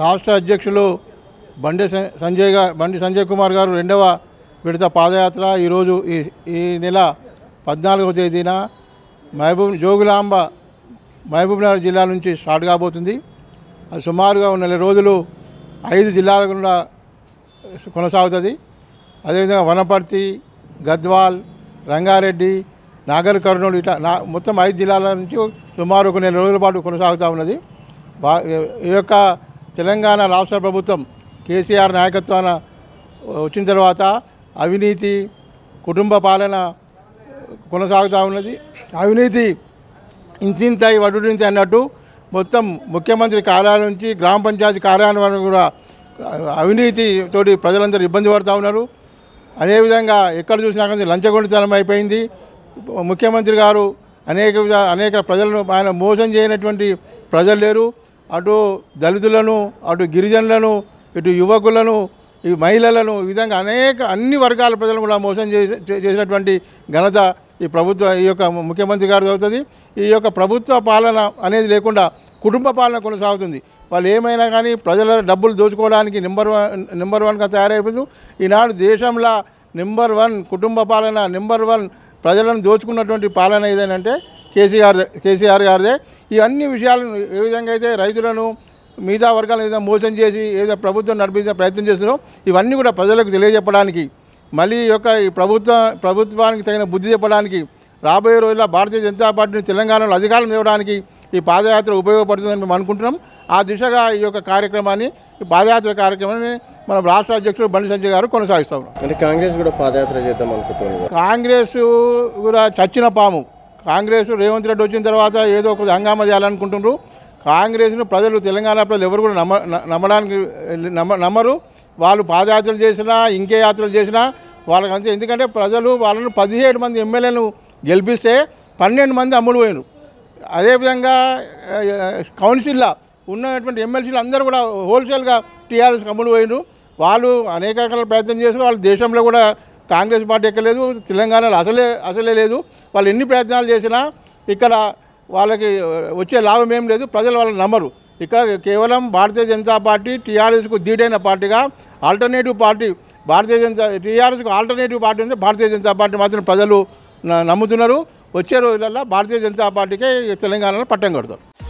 రాష్ట్ర అధ్యక్షులు బండి సంజయ్ బండి సంజయ్ కుమార్ గారు రెండవ విడత పాదయాత్ర ఈరోజు ఈ ఈ నెల పద్నాలుగవ తేదీన మహబూబ్ జోగులాంబ మహబూబ్నగర్ జిల్లా నుంచి స్టార్ట్ కాబోతుంది అది సుమారుగా ఉన్న నెల రోజులు ఐదు జిల్లాల గుండా కొనసాగుతుంది అదేవిధంగా వనపర్తి గద్వాల్ రంగారెడ్డి నాగర్ కర్నూలు ఇట్లా నా మొత్తం ఐదు జిల్లాల నుంచి సుమారు ఒక నెల రోజుల పాటు కొనసాగుతూ ఉన్నది ఈ యొక్క తెలంగాణ రాష్ట్ర ప్రభుత్వం కేసీఆర్ నాయకత్వాన వచ్చిన తర్వాత అవినీతి కుటుంబ పాలన కొనసాగుతూ ఉన్నది అవినీతి ఇంతింతాయి వడ్డింత అన్నట్టు మొత్తం ముఖ్యమంత్రి కార్యాలయం నుంచి గ్రామ పంచాయతీ కార్యాలయం వరకు కూడా అవినీతితోటి ప్రజలందరూ ఇబ్బంది పడుతూ ఉన్నారు అదేవిధంగా ఎక్కడ చూసినా కానీ లంచగొండితనం అయిపోయింది ముఖ్యమంత్రి గారు అనేక అనేక ప్రజలను ఆయన మోసం చేయనటువంటి ప్రజలు లేరు అటు దళితులను అటు గిరిజనులను ఇటు యువకులను ఈ మహిళలను ఈ విధంగా అనేక అన్ని వర్గాల ప్రజలను కూడా మోసం చేసినటువంటి ఘనత ఈ ప్రభుత్వ ఈ యొక్క ముఖ్యమంత్రి గారు అవుతుంది ఈ యొక్క ప్రభుత్వ పాలన అనేది లేకుండా కుటుంబ పాలన కొనసాగుతుంది వాళ్ళు ఏమైనా కానీ ప్రజల డబ్బులు దోచుకోవడానికి నెంబర్ వన్ నెంబర్ వన్గా తయారైపోతుంది ఈనాడు దేశంలో నెంబర్ వన్ కుటుంబ పాలన నెంబర్ వన్ ప్రజలను దోచుకున్నటువంటి పాలన ఏదైనా అంటే కేసీఆర్ కేసీఆర్ గారిదే ఇవన్నీ విషయాలను ఏ విధంగా అయితే రైతులను మిగతా వర్గాలను ఏదైనా మోసం చేసి ఏదో ప్రభుత్వం నడిపించే ప్రయత్నం చేస్తున్నారో ఇవన్నీ కూడా ప్రజలకు తెలియజెప్పడానికి మళ్ళీ యొక్క ఈ ప్రభుత్వ ప్రభుత్వానికి తగిన బుద్ధి చెప్పడానికి రాబోయే రోజుల్లో భారతీయ జనతా పార్టీని తెలంగాణలో అధికారం ఇవ్వడానికి ఈ పాదయాత్ర ఉపయోగపడుతుందని మేము అనుకుంటున్నాం ఆ దిశగా ఈ యొక్క కార్యక్రమాన్ని ఈ పాదయాత్ర కార్యక్రమాన్ని మన రాష్ట్ర అధ్యక్షుడు బండి సంజయ్ గారు కొనసాగిస్తాం కాంగ్రెస్ కూడా పాదయాత్ర చేద్దాం అనుకుంటున్నాం కాంగ్రెస్ కూడా చచ్చిన పాము కాంగ్రెస్ రేవంత్ రెడ్డి వచ్చిన తర్వాత ఏదో ఒక హంగామా చేయాలనుకుంటున్నారు కాంగ్రెస్ను ప్రజలు తెలంగాణ ప్రజలు ఎవరు కూడా నమ్మ నమ్మడానికి నమ్మ నమ్మరు వాళ్ళు పాదయాత్రలు చేసినా ఇంకే యాత్రలు చేసినా వాళ్ళకి అంతే ఎందుకంటే ప్రజలు వాళ్ళను పదిహేడు మంది ఎమ్మెల్యేలను గెలిపిస్తే పన్నెండు మంది అమ్ముడు పోయినారు అదేవిధంగా కౌన్సిల్లో ఉన్నటువంటి ఎమ్మెల్సీలు అందరూ కూడా హోల్సేల్గా టీఆర్ఎస్కి అమ్ముడు పోయినారు వాళ్ళు అనేక రకాల ప్రయత్నం చేసిన వాళ్ళు దేశంలో కూడా కాంగ్రెస్ పార్టీ ఎక్కలేదు తెలంగాణలో అసలే అసలే లేదు వాళ్ళు ఎన్ని ప్రయత్నాలు చేసినా ఇక్కడ వాళ్ళకి వచ్చే లాభం ఏం లేదు ప్రజలు వాళ్ళని నమ్మరు ఇక్కడ కేవలం భారతీయ జనతా పార్టీ టీఆర్ఎస్కు దీడైన పార్టీగా ఆల్టర్నేటివ్ పార్టీ భారతీయ జనతా టీఆర్ఎస్కు ఆల్టర్నేటివ్ పార్టీ అంటే భారతీయ జనతా పార్టీ మాత్రం ప్రజలు నమ్ముతున్నారు వచ్చే రోజులలో భారతీయ జనతా పార్టీకే తెలంగాణలో పట్టం కడతారు